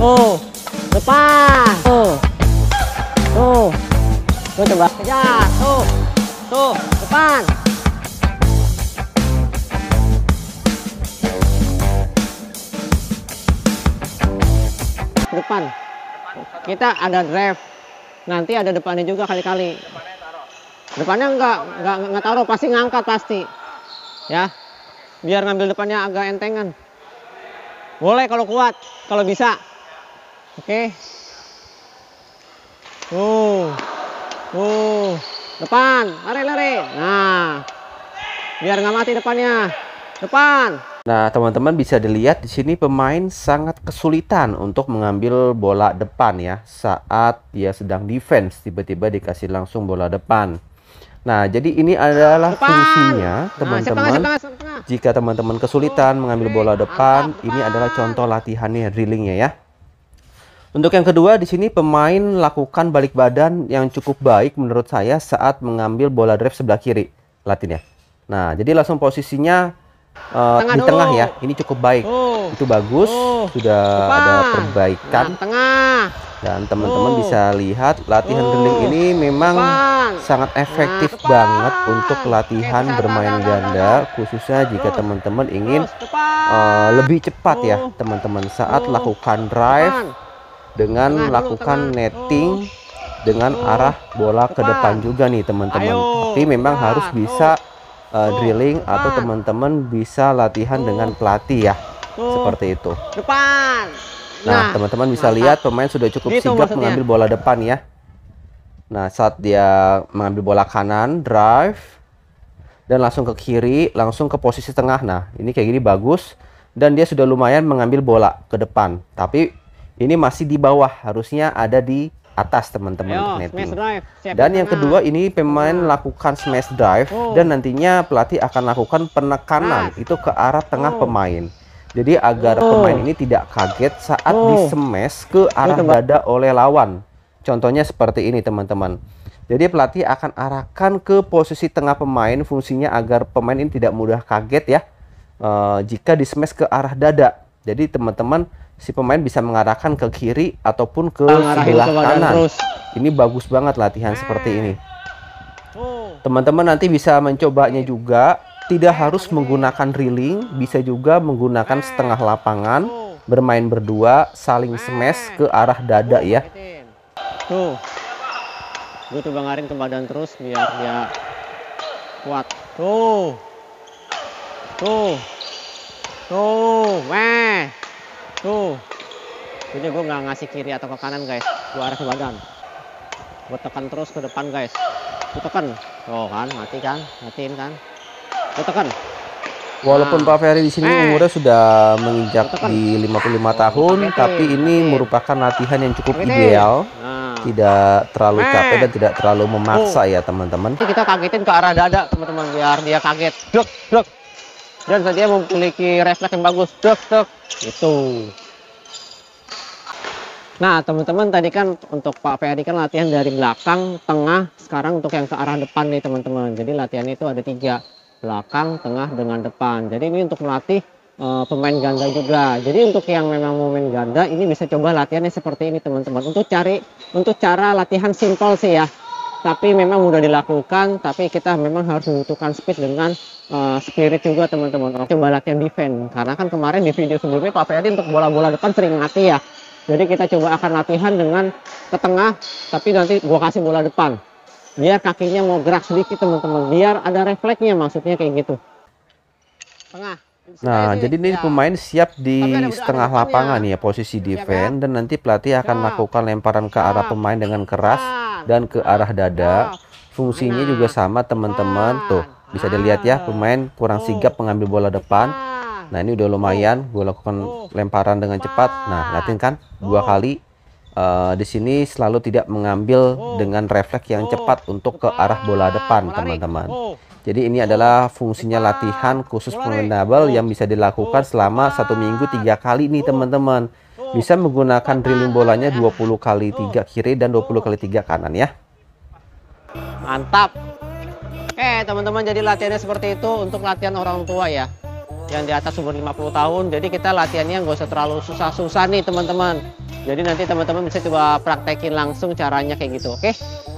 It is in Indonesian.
oh lepas Oh, oh, tuh coba kejar tuh tuh depan depan kita ada drive nanti ada depannya juga kali-kali depannya enggak enggak enggak taruh pasti ngangkat pasti ya biar ngambil depannya agak entengan boleh kalau kuat, kalau bisa. Oke. Okay. Uh. Uh. Depan, lari-lari. Nah. Biar nggak mati depannya. Depan. Nah, teman-teman bisa dilihat di sini pemain sangat kesulitan untuk mengambil bola depan ya saat dia sedang defense tiba-tiba dikasih langsung bola depan. Nah, jadi ini adalah depan. fungsinya nah, teman-teman. Jika teman-teman kesulitan mengambil bola depan, ini adalah contoh latihannya drillingnya ya. Untuk yang kedua, di sini pemain lakukan balik badan yang cukup baik menurut saya saat mengambil bola drive sebelah kiri. latihnya Nah, jadi langsung posisinya uh, tengah di dulu. tengah ya ini cukup baik oh. itu bagus oh. sudah ada perbaikan nah, tengah dan teman-teman oh. bisa lihat latihan oh. gending ini memang sangat nah, efektif nah, banget untuk latihan Oke, bermain ganda khususnya jika teman-teman ingin uh, lebih cepat ya, oh. ya teman-teman saat oh. lakukan drive dengan tengah lakukan dulu, netting oh. dengan oh. arah bola ke depan juga nih teman-teman tapi memang harus bisa oh uh, drilling depan. atau ah. teman-teman bisa latihan Tuh. Oh. dengan pelatih ya. Tuh. Oh. Seperti itu. Depan. Nah, nah teman-teman nah, bisa mantap. lihat pemain sudah cukup gitu sigap maksudnya. mengambil bola depan ya. Nah, saat dia mengambil bola kanan, drive dan langsung ke kiri, langsung ke posisi tengah. Nah, ini kayak gini bagus dan dia sudah lumayan mengambil bola ke depan. Tapi ini masih di bawah, harusnya ada di atas teman-teman netting. Dan yang kedua ini pemain oh. lakukan smash drive oh. dan nantinya pelatih akan lakukan penekanan itu ke arah tengah oh. pemain. Jadi agar pemain ini tidak kaget saat di smash ke arah dada oleh lawan. Contohnya seperti ini teman-teman. Jadi pelatih akan arahkan ke posisi tengah pemain fungsinya agar pemain ini tidak mudah kaget ya. Eh, jika di smash ke arah dada. Jadi teman-teman si pemain bisa mengarahkan ke kiri ataupun ke sebelah ke kanan. Terus. Ini bagus banget latihan hmm. seperti ini. Teman-teman nanti bisa mencobanya juga. Tidak harus menggunakan reeling, bisa juga menggunakan setengah lapangan, bermain berdua, saling hmm. smash ke arah dada ya. Tuh, gue tuh bangarin ke badan terus biar dia kuat. Tuh, tuh, tuh, meh. Tuh. Ini gue nggak ngasih kiri atau ke kanan guys. Gue arah ke badan. Gue tekan terus ke depan guys. Gue tekan. Tuh kan, mati kan, matiin kan. Gue tekan. Walaupun nah. Pak Ferry di sini eh. umurnya sudah menginjak di 55 tahun, tapi ini merupakan latihan yang cukup ideal. Nah. Tidak terlalu eh. capek dan tidak terlalu memaksa oh. ya, teman-teman. Kita kagetin ke arah dada, teman-teman, biar dia kaget. Duk, duk dan saja memiliki refleks yang bagus tuk tuk itu Nah, teman-teman tadi kan untuk Pak Ferry kan latihan dari belakang, tengah, sekarang untuk yang ke arah depan nih teman-teman. Jadi latihan itu ada tiga, belakang, tengah, dengan depan. Jadi ini untuk melatih uh, pemain ganda juga. Jadi untuk yang memang mau main ganda, ini bisa coba latihannya seperti ini teman-teman. Untuk cari, untuk cara latihan simpel sih ya tapi memang mudah dilakukan tapi kita memang harus membutuhkan speed dengan uh, spirit juga teman-teman coba latihan defense karena kan kemarin di video sebelumnya Pak Ferdi untuk bola-bola depan sering mati ya jadi kita coba akan latihan dengan ke tengah tapi nanti gua kasih bola depan biar kakinya mau gerak sedikit teman-teman biar ada refleksnya maksudnya kayak gitu tengah Nah, jadi ini ya. pemain siap di setengah lapangan ya posisi defense dan nanti pelatih akan melakukan lemparan ke arah pemain dengan keras dan ke arah dada. Oh, fungsinya juga sama teman-teman. Ah. Tuh, bisa dilihat ya pemain kurang oh. sigap mengambil bola depan. Ah. Nah, ini udah lumayan gue lakukan oh. lemparan dengan cepat. Nah, latihan kan dua kali uh, di sini selalu tidak mengambil dengan refleks yang cepat untuk ke arah bola depan teman-teman jadi ini adalah fungsinya latihan khusus pemain double yang bisa dilakukan selama satu minggu tiga kali nih teman-teman bisa menggunakan drilling bolanya 20 kali 3 kiri dan 20 kali 3 kanan ya. Mantap. Oke, teman-teman jadi latihannya seperti itu untuk latihan orang tua ya. Yang di atas umur 50 tahun. Jadi kita latihannya nggak usah terlalu susah-susah nih teman-teman. Jadi nanti teman-teman bisa coba praktekin langsung caranya kayak gitu, oke?